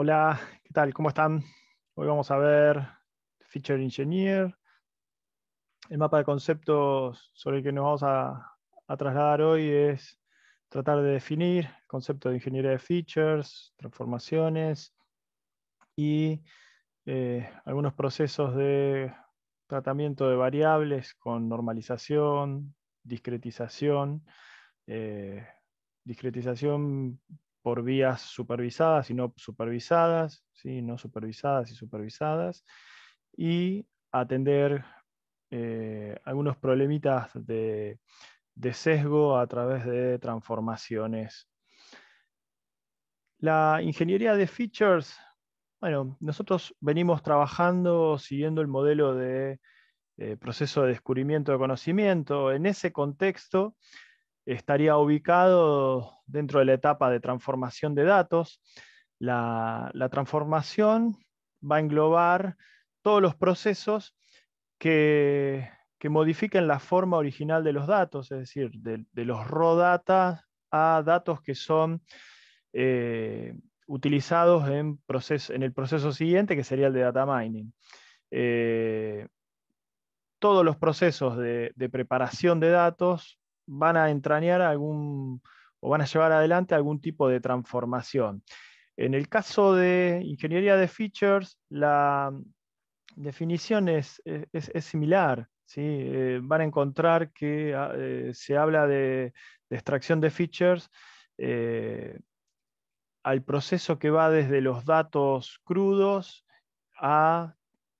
Hola, ¿qué tal? ¿Cómo están? Hoy vamos a ver Feature Engineer, el mapa de conceptos sobre el que nos vamos a, trasladar hoy es tratar de definir conceptos concepto de ingeniería de features, transformaciones y eh, algunos procesos de tratamiento de variables con normalización, discretización, eh, discretización por vías supervisadas y no supervisadas, ¿sí? no supervisadas y supervisadas, y atender eh, algunos problemitas de, sesgo a través de transformaciones. La ingeniería de features, bueno, nosotros venimos trabajando siguiendo el modelo de eh, proceso de descubrimiento de conocimiento. En ese contexto, estaría ubicado dentro de la etapa de transformación de datos. La, transformación va a englobar todos los procesos que, modifiquen la forma original de los datos, es decir, de, los raw data a datos que son eh, utilizados en, en, el proceso siguiente, que sería el de data mining. Eh, todos los procesos de, preparación de datos van a entrañar algún o van a llevar adelante algún tipo de transformación. En el caso de ingeniería de features, la definición es, es, similar. ¿sí? Eh, van a encontrar que ah, eh, se habla de, extracción de features eh, al proceso que va desde los datos crudos a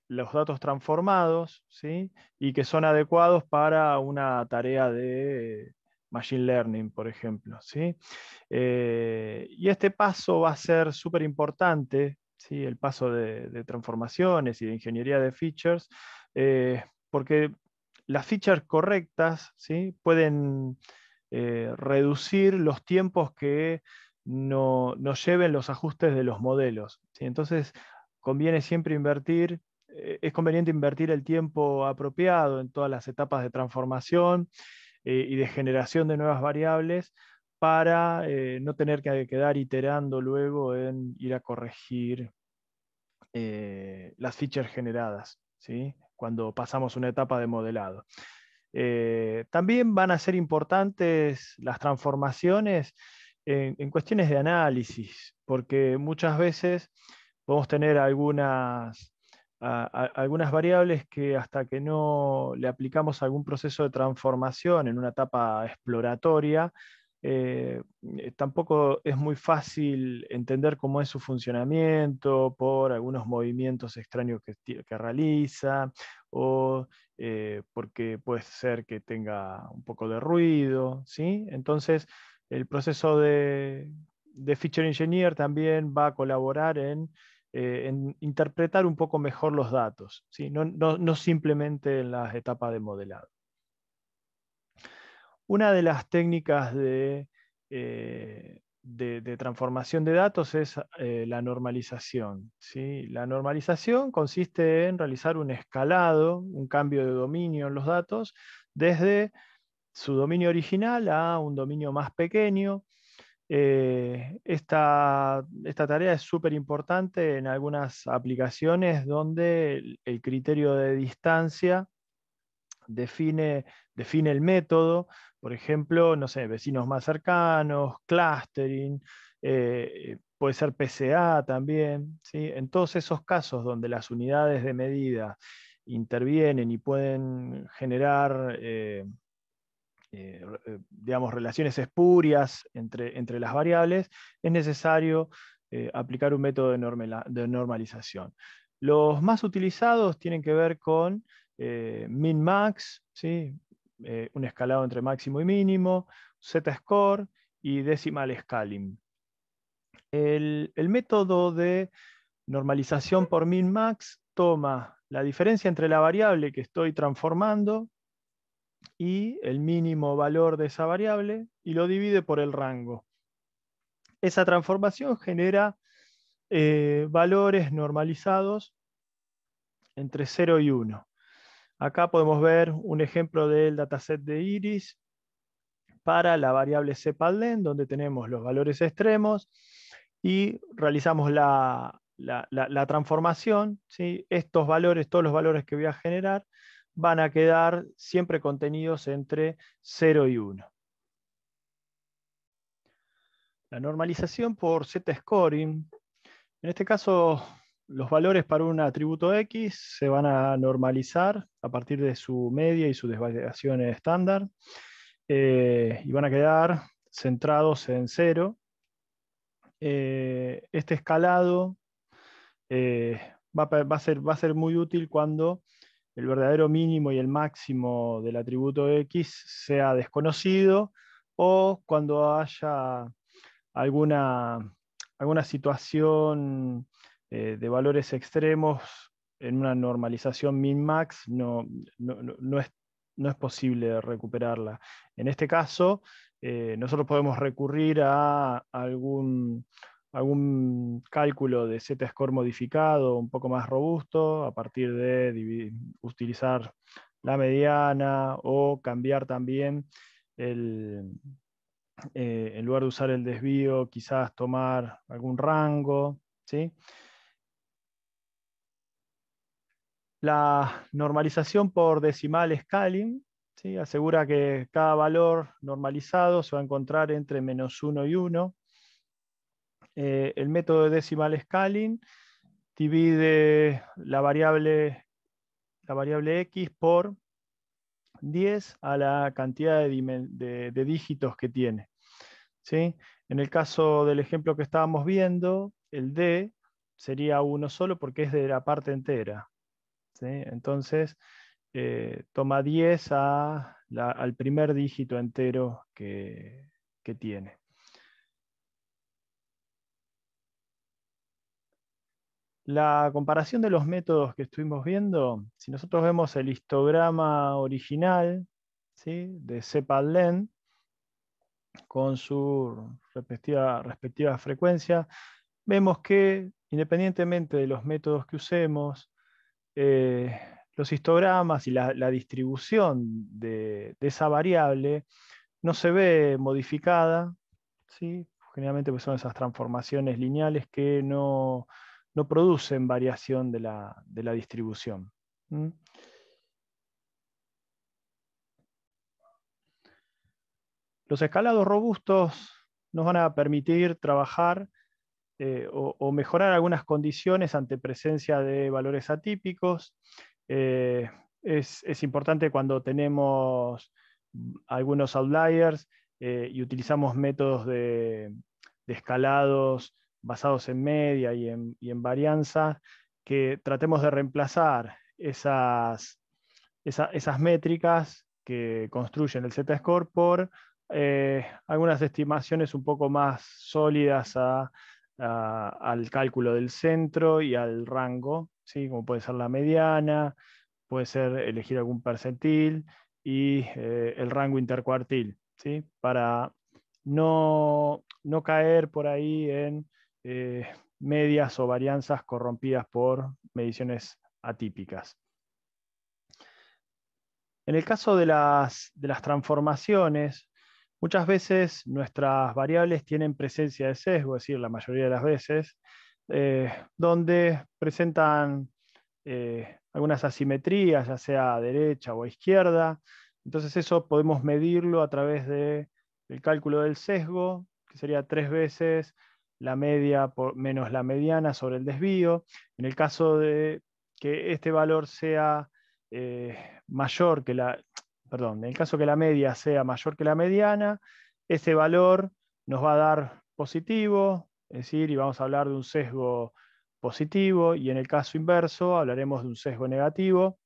los datos transformados ¿sí? y que son adecuados para una tarea de Machine Learning, por ejemplo. ¿sí? Eh, y este paso va a ser súper importante, ¿sí? el paso de, transformaciones y de ingeniería de features, eh, porque las features correctas ¿sí? pueden eh, reducir los tiempos que no, nos lleven los ajustes de los modelos. ¿sí? Entonces, conviene siempre invertir eh, es conveniente invertir el tiempo apropiado en todas las etapas de transformación eh, y de generación de nuevas variables para eh, no tener que quedar iterando luego en ir a corregir las features generadas, ¿sí? cuando pasamos una etapa de modelado. también van a ser importantes las transformaciones en, en cuestiones de análisis, porque muchas veces podemos tener algunas algunas variables que hasta que no le aplicamos algún proceso de transformación en una etapa exploratoria, eh, eh, tampoco es muy fácil entender cómo es su funcionamiento por algunos movimientos extraños que, realiza o eh, porque puede ser que tenga un poco de ruido. ¿sí? Entonces, el proceso de, de Feature Engineer también va a colaborar en eh, en interpretar un poco mejor los datos, no, simplemente en las etapas de modelado. Una de las técnicas de, eh, transformación de datos es eh, la normalización. La normalización consiste en realizar un escalado, un cambio de dominio en los datos, desde su dominio original a un dominio más pequeño, eh, esta, tarea es súper importante en algunas aplicaciones donde el, criterio de distancia define, define, el método, por ejemplo, no sé, vecinos más cercanos, clustering, eh, puede ser PCA también. ¿sí? En todos esos casos donde las unidades de medida intervienen y pueden generar eh, eh, eh, digamos, relaciones espurias entre, entre las variables, es necesario eh, aplicar un método de, normalización. Los más utilizados tienen que ver con eh, min-max, ¿sí? un escalado entre máximo y mínimo, z-score y decimal scaling. El, el método de normalización por min toma la diferencia entre la variable que estoy transformando y el mínimo valor de esa variable y lo divide por el rango. Esa transformación genera eh, valores normalizados entre 0 y 1. Acá podemos ver un ejemplo del dataset de Iris para la variable cpalden, donde tenemos los valores extremos y realizamos la, transformación. ¿sí? Estos valores, todos los valores que voy a generar, van a quedar siempre contenidos entre 0 y 1. La normalización por Z-scoring. En este caso, los valores para un atributo X se van a normalizar a partir de su media y su desviación estándar. Eh, y van a quedar centrados en 0. Eh, este escalado eh, va a ser muy útil cuando el verdadero mínimo y el máximo del atributo X sea desconocido o cuando haya alguna, alguna situación eh, de valores extremos en una normalización min-max no, no, es, no, es, posible recuperarla. En este caso, eh, nosotros podemos recurrir a algún algún cálculo de Z-score modificado un poco más robusto a partir de utilizar la mediana o cambiar también el, eh, en lugar de usar el desvío, quizás tomar algún rango. La normalización por decimal scaling asegura que cada valor normalizado se va a encontrar entre menos 1 y 1. Eh, el método de decimal scaling divide la variable, la variable x por 10 a la cantidad de, dígitos que tiene. En el caso del ejemplo que estábamos viendo, el d sería uno solo porque es de la parte entera. Entonces, eh, toma 10 a al primer dígito entero que tiene. La comparación de los métodos que estuvimos viendo, si nosotros vemos el histograma original ¿sí? de len con su respectiva, respectiva frecuencia, vemos que independientemente de los métodos que usemos, eh, los histogramas y la, distribución de, esa variable no se ve modificada. ¿sí? Generalmente pues son esas transformaciones lineales que no, no producen variación de la, distribución. Los escalados robustos nos van a permitir trabajar eh, o, mejorar algunas condiciones ante presencia de valores atípicos. Eh, es, importante cuando tenemos mm, algunos outliers eh, y utilizamos métodos de escalados basados en media y en, varianza, que tratemos de reemplazar esas, esas métricas que construyen el Z-score por eh, algunas estimaciones un poco más sólidas al cálculo del centro y al rango, ¿sí? como puede ser la mediana, puede ser elegir algún percentil y eh, el rango intercuartil, ¿sí? para no, no, caer por ahí en eh, medias o varianzas corrompidas por mediciones atípicas. En el caso de las, transformaciones, muchas veces nuestras variables tienen presencia de sesgo, es decir, la mayoría de las veces, eh, donde presentan eh, algunas asimetrías, ya sea derecha o izquierda. Entonces eso podemos medirlo a través del cálculo del sesgo, que sería tres veces la media menos la mediana sobre el desvío. En el caso de que este valor sea eh, mayor que la, perdón, en el caso que la media sea mayor que la mediana, ese valor nos va a dar positivo, es decir, y vamos a hablar de un sesgo positivo, y en el caso inverso hablaremos de un sesgo negativo.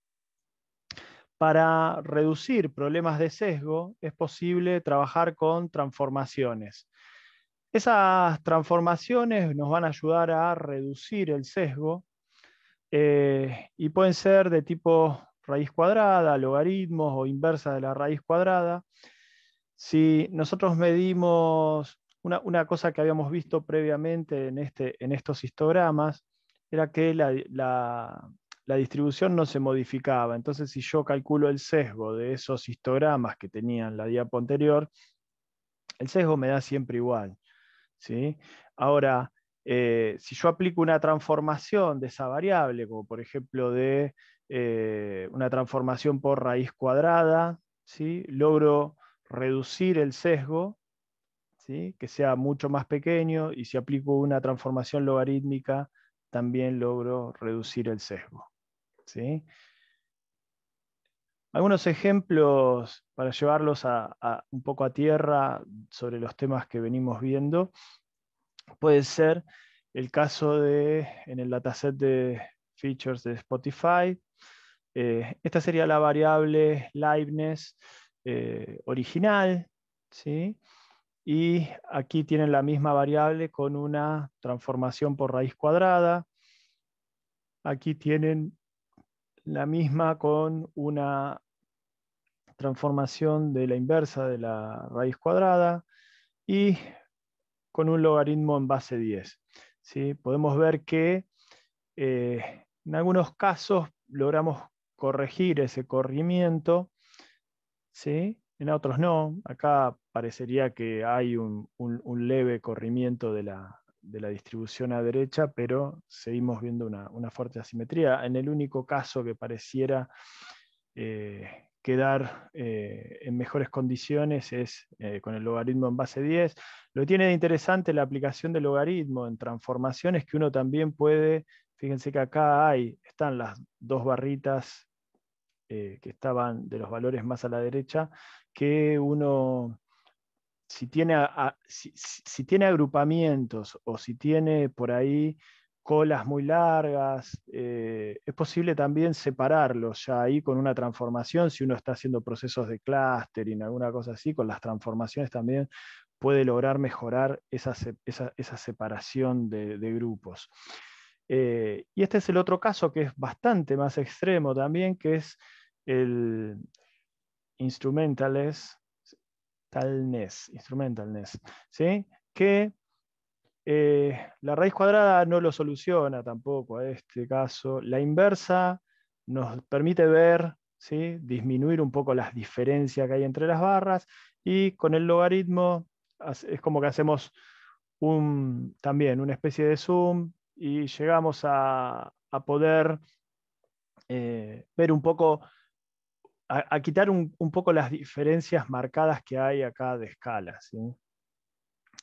Para reducir problemas de sesgo es posible trabajar con transformaciones. Esas transformaciones nos van a ayudar a reducir el sesgo eh, y pueden ser de tipo raíz cuadrada, logaritmos o inversa de la raíz cuadrada. Si nosotros medimos una, cosa que habíamos visto previamente en, este, en estos histogramas, era que la, la, distribución no se modificaba. Entonces, si yo calculo el sesgo de esos histogramas que tenían la diapo anterior, el sesgo me da siempre igual. ¿sí? Ahora, eh, si yo aplico una transformación de esa variable, como por ejemplo de eh, una transformación por raíz cuadrada, ¿sí? logro reducir el sesgo, que sea mucho más pequeño, y si aplico una transformación logarítmica, también logro reducir el sesgo. ¿sí? Algunos ejemplos para llevarlos a, un poco a tierra sobre los temas que venimos viendo. Puede ser el caso de, en el dataset de features de Spotify, eh, esta sería la variable liveness eh, original, ¿sí? y aquí tienen la misma variable con una transformación por raíz cuadrada, aquí tienen la misma con una transformación de la inversa de la raíz cuadrada y con un logaritmo en base 10. ¿sí? Podemos ver que eh, en algunos casos logramos corregir ese corrimiento, ¿sí? en otros no. Acá parecería que hay un, leve corrimiento de la, distribución a derecha, pero seguimos viendo una, fuerte asimetría. En el único caso que pareciera eh, quedar eh, en mejores condiciones es eh, con el logaritmo en base 10. Lo tiene de interesante la aplicación del logaritmo en transformaciones que uno también puede, fíjense que acá hay, están las dos barritas eh, que estaban de los valores más a la derecha, que uno, si tiene, si tiene agrupamientos o si tiene por ahí colas muy largas. Eh, es posible también separarlos ya ahí con una transformación, si uno está haciendo procesos de clustering, alguna cosa así, con las transformaciones también puede lograr mejorar esa, esa, separación de, grupos. Eh, y este es el otro caso que es bastante más extremo también, que es el instrumentalness, talness, instrumentalness, ¿sí? que eh, la raíz cuadrada no lo soluciona tampoco a este caso. La inversa nos permite ver, ¿sí? disminuir un poco las diferencias que hay entre las barras y con el logaritmo es como que hacemos también una especie de zoom y llegamos a, poder eh, ver un poco, a, quitar un, poco las diferencias marcadas que hay acá de escala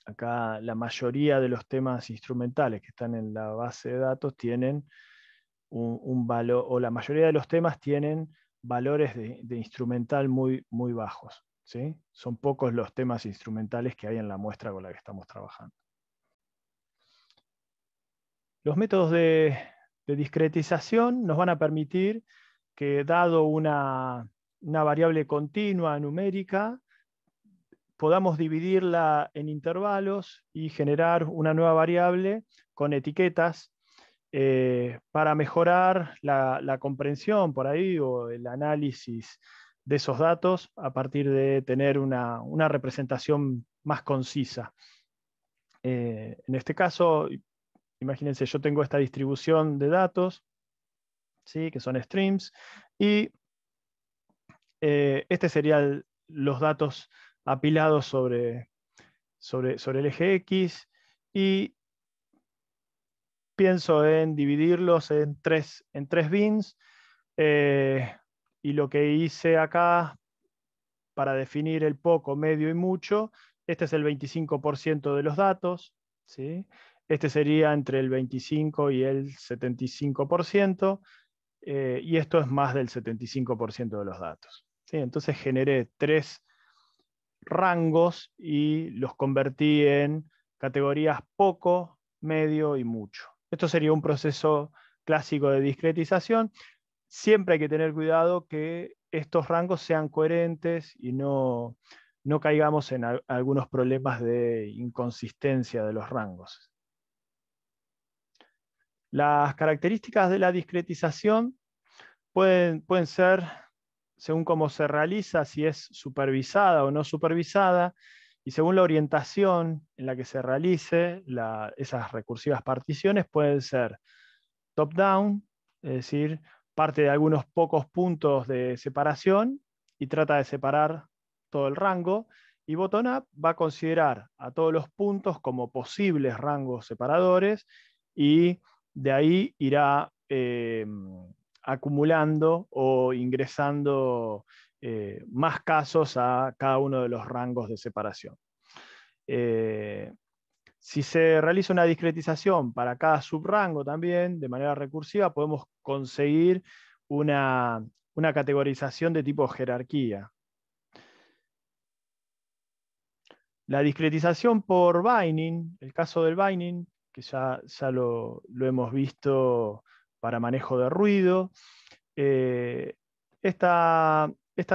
acá la mayoría de los temas instrumentales que están en la base de datos tienen un, valor, o la mayoría de los temas tienen valores de, instrumental muy, muy bajos. Son pocos los temas instrumentales que hay en la muestra con la que estamos trabajando. Los métodos de, discretización nos van a permitir que, dado una variable continua numérica, podamos dividirla en intervalos y generar una nueva variable con etiquetas eh, para mejorar la, comprensión por ahí o el análisis de esos datos a partir de tener una, representación más concisa. Eh, en este caso, imagínense, yo tengo esta distribución de datos, ¿sí? que son streams, y eh, este serían los datos apilados sobre, sobre, el eje X y pienso en dividirlos en tres, en tres bins eh, y lo que hice acá para definir el poco, medio y mucho, este es el 25% de los datos, ¿sí? este sería entre el 25 y el 75%, eh, y esto es más del 75% de los datos. Entonces generé tres rangos y los convertí en categorías poco, medio y mucho. Esto sería un proceso clásico de discretización. Siempre hay que tener cuidado que estos rangos sean coherentes y no, caigamos en algunos problemas de inconsistencia de los rangos. Las características de la discretización pueden, pueden ser según cómo se realiza, si es supervisada o no supervisada, y según la orientación en la que se realice, esas recursivas particiones pueden ser top-down, es decir, parte de algunos pocos puntos de separación y trata de separar todo el rango, y bottom-up va a considerar a todos los puntos como posibles rangos separadores y de ahí irá... Eh, acumulando o ingresando eh, más casos a cada uno de los rangos de separación. Eh, si se realiza una discretización para cada subrango también, de manera recursiva, podemos conseguir una, categorización de tipo jerarquía. La discretización por binding, el caso del binding, que ya, ya lo, lo hemos visto para manejo de ruido. Eh, esta,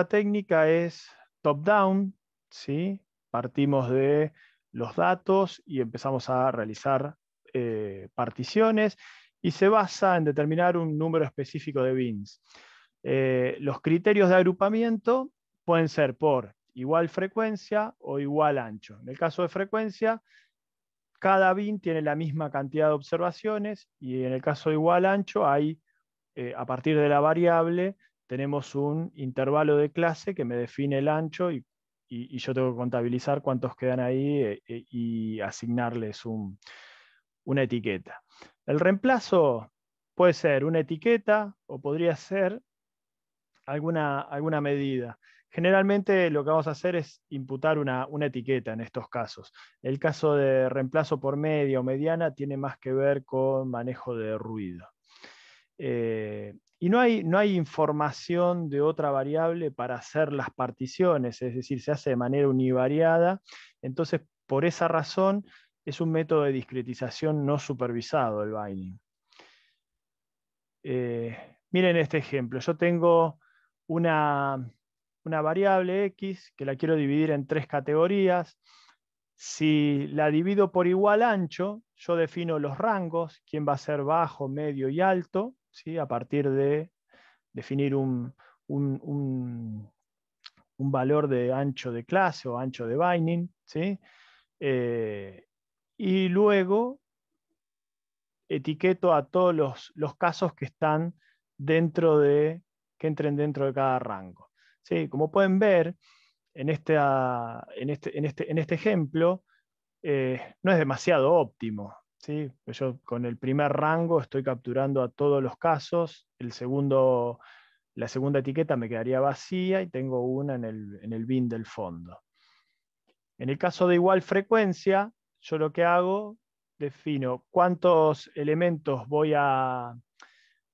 técnica es top-down, ¿sí? partimos de los datos y empezamos a realizar eh, particiones y se basa en determinar un número específico de bins. Eh, los criterios de agrupamiento pueden ser por igual frecuencia o igual ancho. En el caso de frecuencia, cada BIN tiene la misma cantidad de observaciones y en el caso de igual ancho hay, eh, a partir de la variable, tenemos un intervalo de clase que me define el ancho y, yo tengo que contabilizar cuántos quedan ahí eh, eh, y asignarles una etiqueta. El reemplazo puede ser una etiqueta o podría ser alguna, alguna medida. Generalmente lo que vamos a hacer es imputar una, etiqueta en estos casos. El caso de reemplazo por media o mediana tiene más que ver con manejo de ruido. Eh, y no hay, no hay información de otra variable para hacer las particiones, es decir, se hace de manera univariada. Entonces, por esa razón, es un método de discretización no supervisado el binding. Eh, miren este ejemplo. Yo tengo una, una variable X que la quiero dividir en tres categorías. Si la divido por igual ancho, yo defino los rangos, quién va a ser bajo, medio y alto, a partir de definir un, valor de ancho de clase o ancho de binding. ¿sí? Eh, y luego etiqueto a todos los, los casos que están dentro de, que entren dentro de cada rango. Como pueden ver, en, este, este, en, este, ejemplo, eh, no es demasiado óptimo. ¿sí? Yo con el primer rango estoy capturando a todos los casos, el segundo, la segunda etiqueta me quedaría vacía y tengo una en el, bin del fondo. En el caso de igual frecuencia, yo lo que hago, defino cuántos elementos voy a,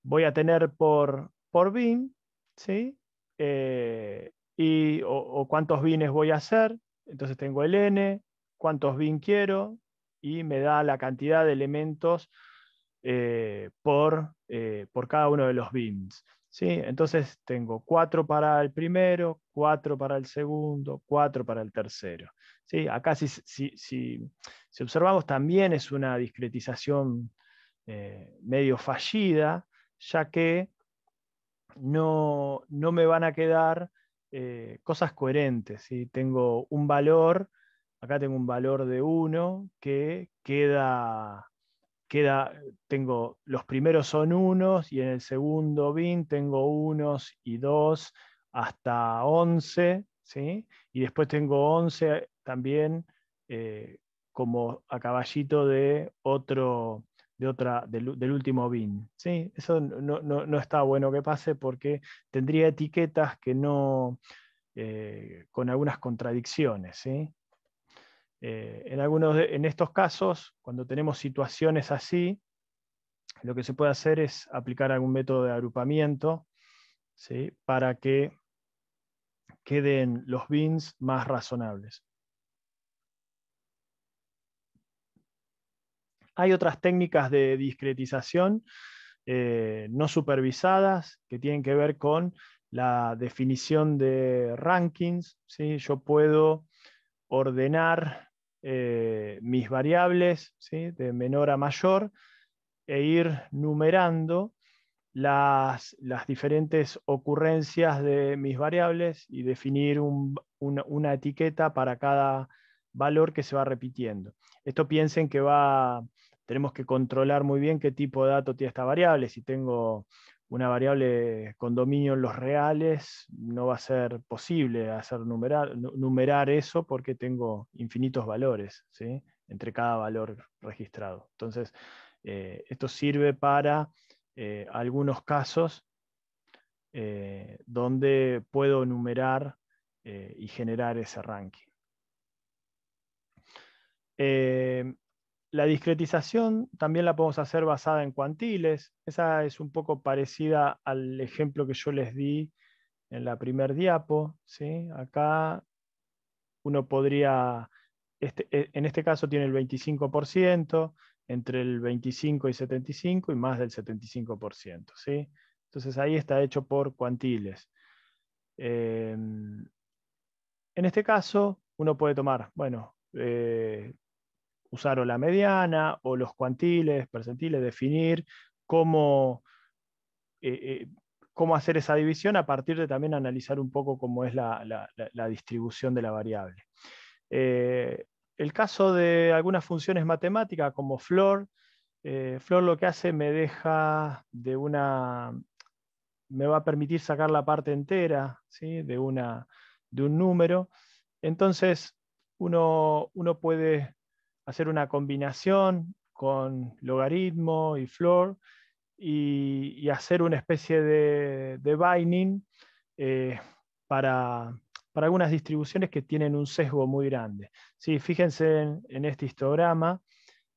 voy a tener por, por bin, ¿sí? Eh, y, o, cuántos bins voy a hacer, entonces tengo el n, cuántos bins quiero, y me da la cantidad de elementos eh, por, eh, por cada uno de los bins. ¿sí? Entonces tengo 4 para el primero, 4 para el segundo, 4 para el tercero. ¿sí? Acá si, si, si, observamos también es una discretización medio fallida, ya que no, no me van a quedar eh, cosas coherentes. si Tengo un valor, acá tengo un valor de 1 que queda, queda, tengo los primeros son unos y en el segundo bin tengo unos y dos hasta 11, ¿sí? y después tengo 11 también eh, como a caballito de otro, otra, del, último BIN. Eso no, está bueno que pase porque tendría etiquetas que no, eh, con algunas contradicciones. Eh, en, algunos en estos casos, cuando tenemos situaciones así, lo que se puede hacer es aplicar algún método de agrupamiento para que queden los bins más razonables. Hay otras técnicas de discretización eh, no supervisadas que tienen que ver con la definición de rankings. Yo puedo ordenar eh, mis variables de menor a mayor e ir numerando las, diferentes ocurrencias de mis variables y definir una, etiqueta para cada valor que se va repitiendo. Esto piensen que va tenemos que controlar muy bien qué tipo de dato tiene esta variable. Si tengo una variable con dominio en los reales, no va a ser posible hacer numerar, numerar eso porque tengo infinitos valores entre cada valor registrado. Entonces, eh, esto sirve para eh, algunos casos eh, donde puedo numerar y generar ese ranking. La discretización también la podemos hacer basada en cuantiles. Esa es un poco parecida al ejemplo que yo les di en la primer diapo. ¿sí? Acá uno podría, este, eh, en este caso tiene el 25%, entre el 25 y 75 y más del 75%. ¿sí? Entonces ahí está hecho por cuantiles. Em, en este caso, uno puede tomar, bueno, eh, usar o la mediana o los cuantiles, percentiles, definir cómo, eh, eh, cómo hacer esa división a partir de también analizar un poco cómo es la, distribución de la variable. Eh, el caso de algunas funciones matemáticas como Flor, Flor lo que hace me deja de una, me va a permitir sacar la parte entera de, una, de un número. Entonces, uno, uno puede hacer una combinación con logaritmo y floor y, hacer una especie de, de binding eh, para, algunas distribuciones que tienen un sesgo muy grande. Sí, fíjense en, este histograma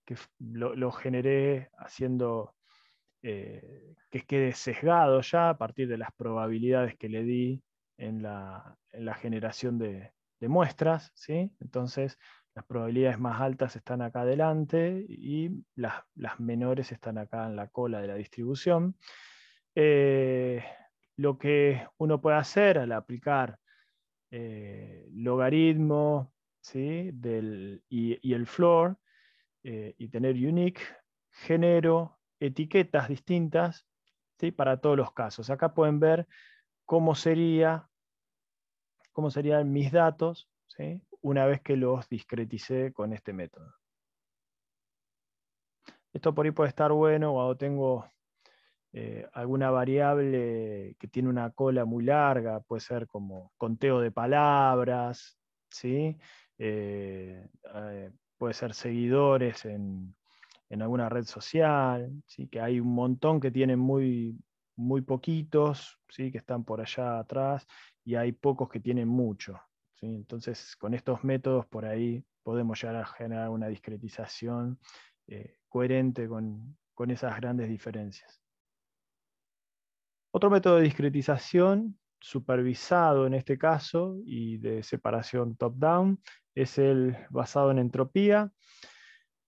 que lo, generé haciendo eh, que quede sesgado ya a partir de las probabilidades que le di en la, generación de, muestras. ¿sí? Entonces, las probabilidades más altas están acá adelante y las, menores están acá en la cola de la distribución. Eh, lo que uno puede hacer al aplicar eh, logaritmo Del, y, el floor eh, y tener unique, genero etiquetas distintas para todos los casos. Acá pueden ver cómo, sería, cómo serían mis datos una vez que los discreticé con este método. Esto por ahí puede estar bueno cuando tengo eh, alguna variable que tiene una cola muy larga, puede ser como conteo de palabras, ¿sí? Eh, eh, puede ser seguidores en, alguna red social, ¿sí? que hay un montón que tienen muy, muy poquitos, ¿sí? que están por allá atrás, y hay pocos que tienen mucho. Entonces, con estos métodos por ahí podemos llegar a generar una discretización eh, coherente con, esas grandes diferencias. Otro método de discretización supervisado en este caso y de separación top-down es el basado en entropía.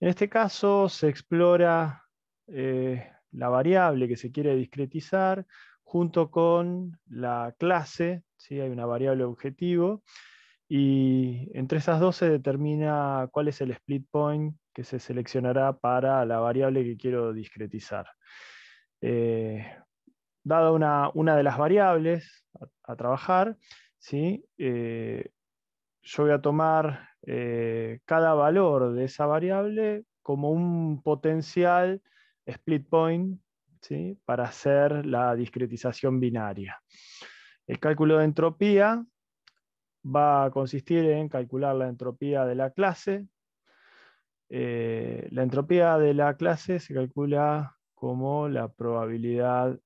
En este caso se explora eh, la variable que se quiere discretizar junto con la clase, hay una variable objetivo, y entre esas dos se determina cuál es el split point que se seleccionará para la variable que quiero discretizar. Eh, dada una, de las variables a, trabajar, ¿sí? Eh, yo voy a tomar eh, cada valor de esa variable como un potencial split point ¿sí? para hacer la discretización binaria. El cálculo de entropía va a consistir en calcular la entropía de la clase. Eh, la entropía de la clase se calcula como la probabilidad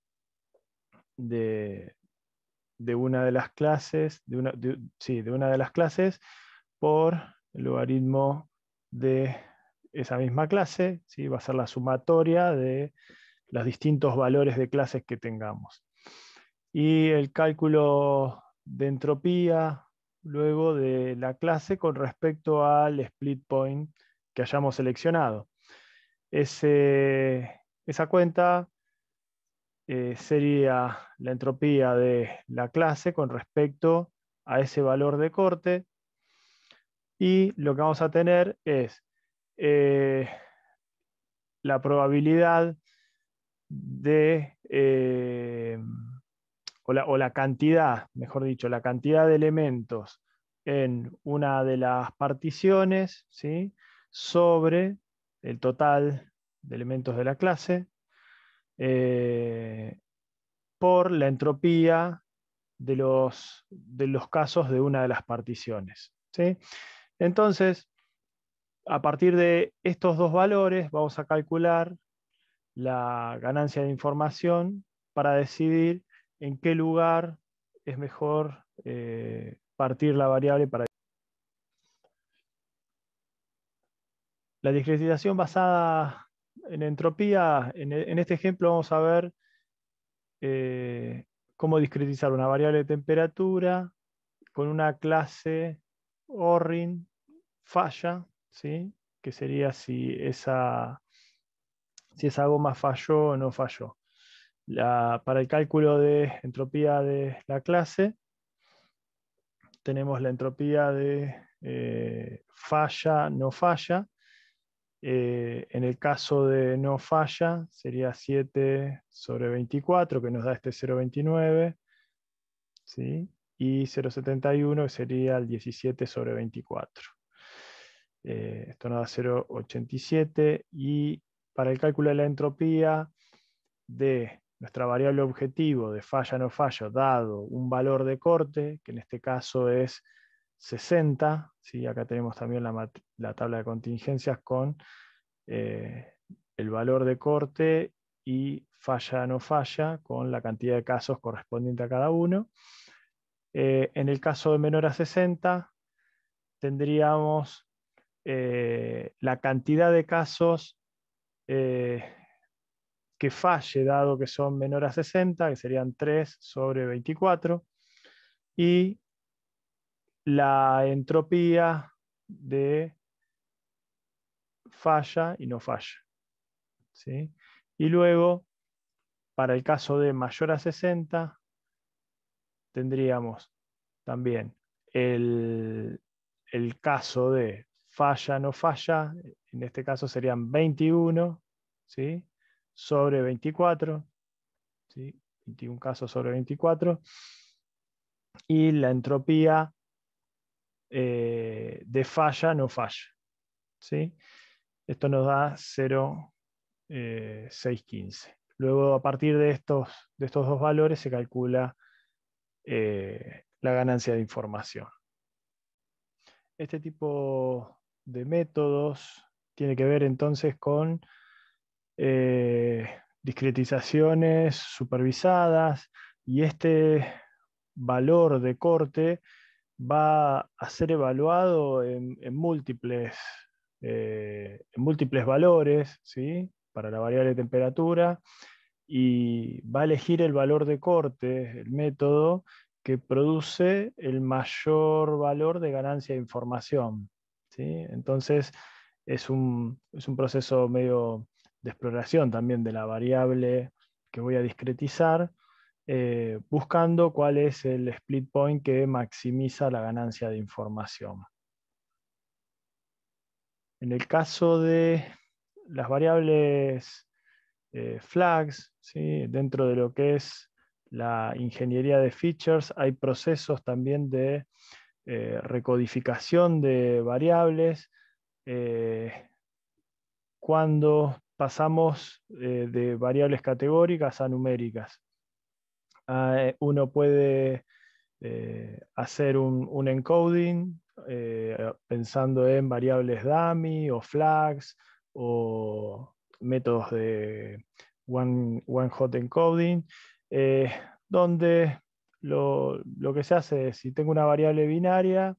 de, una de las clases, de una, de, las clases por el logaritmo de esa misma clase, ¿sí? va a ser la sumatoria de los distintos valores de clases que tengamos. Y el cálculo de entropía luego de la clase con respecto al split point que hayamos seleccionado. esa cuenta eh, sería la entropía de la clase con respecto a ese valor de corte. Y lo que vamos a tener es eh, la probabilidad de... Eh, o la, cantidad, mejor dicho, la cantidad de elementos en una de las particiones ¿sí? sobre el total de elementos de la clase eh, por la entropía de los, de los, casos de una de las particiones. ¿sí? Entonces, a partir de estos dos valores vamos a calcular la ganancia de información para decidir en qué lugar es mejor eh, partir la variable para... La discretización basada en entropía, e, en, este ejemplo vamos a ver eh, cómo discretizar una variable de temperatura con una clase ORRIN falla, ¿sí? que sería si esa, si esa goma falló o no falló para el cálculo de entropía de la clase, tenemos la entropía de eh, falla, no falla. Eh, en el caso de no falla, sería 7 sobre 24, que nos da este 0,29. Y 0,71, que sería el 17 sobre 24. Eh, esto nos da 0,87. Y para el cálculo de la entropía de nuestra variable objetivo de falla no fallo dado un valor de corte, que en este caso es 60, acá tenemos también la, tabla de contingencias con eh, el valor de corte y falla no falla con la cantidad de casos correspondiente a cada uno. Eh, en el caso de menor a 60, tendríamos eh, la cantidad de casos que falle, dado que son menor a 60, que serían 3 sobre 24, y la entropía de falla y no falla. ¿sí? Y luego, para el caso de mayor a 60, tendríamos también el, el caso de falla, no falla, en este caso serían 21, ¿sí? sobre 24, 21 casos sobre 24, y la entropía eh, de falla no falla. Esto nos da 0,615. Eh, Luego, a partir de estos, de estos dos valores, se calcula eh, la ganancia de información. Este tipo de métodos tiene que ver entonces con eh, discretizaciones supervisadas y este valor de corte va a ser evaluado en, múltiples, eh, en múltiples valores ¿sí? para la variable de temperatura y va a elegir el valor de corte, el método que produce el mayor valor de ganancia de información. ¿sí? Entonces es un, es un proceso medio de exploración también de la variable que voy a discretizar, eh, buscando cuál es el split point que maximiza la ganancia de información. En el caso de las variables eh, flags, dentro de lo que es la ingeniería de features, hay procesos también de eh, recodificación de variables. cuando pasamos eh, de variables categóricas a numéricas. Ah, eh, uno puede eh, hacer un, encoding pensando en variables dummy o flags o métodos de one, hot encoding, donde lo, lo que se hace es, si tengo una variable binaria,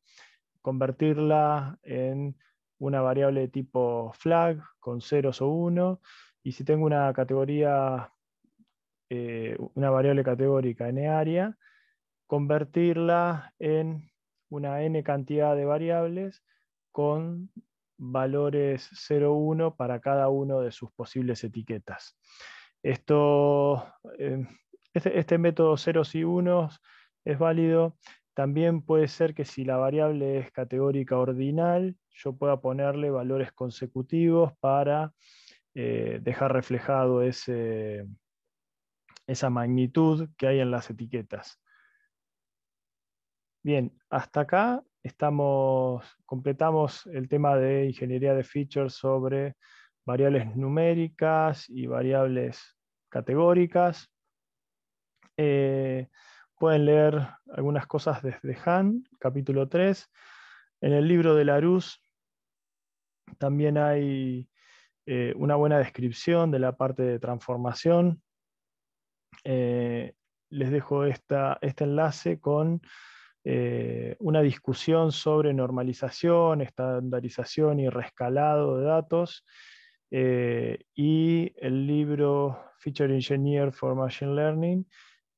convertirla en una variable de tipo flag con ceros o uno, y si tengo una categoría, eh, una variable categórica n área, convertirla en una n cantidad de variables con valores 0, 1 para cada uno de sus posibles etiquetas. Esto, eh, este, este, método ceros y unos es válido también puede ser que si la variable es categórica ordinal, yo pueda ponerle valores consecutivos para eh, dejar reflejado ese, esa magnitud que hay en las etiquetas. Bien, hasta acá estamos, completamos el tema de ingeniería de features sobre variables numéricas y variables categóricas. Eh, Pueden leer algunas cosas desde Han, capítulo 3. En el libro de Larus también hay eh, una buena descripción de la parte de transformación. Eh, les dejo este enlace con eh, una discusión sobre normalización, estandarización y rescalado de datos. y el libro Feature Engineer for Machine Learning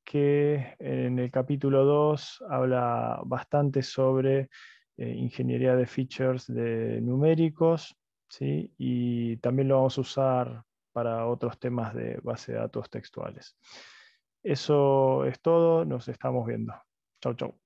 que en el capítulo 2 habla bastante sobre eh, ingeniería de features de numéricos, ¿sí? y también lo vamos a usar para otros temas de base de datos textuales. Eso es todo, nos estamos viendo. Chau, chau.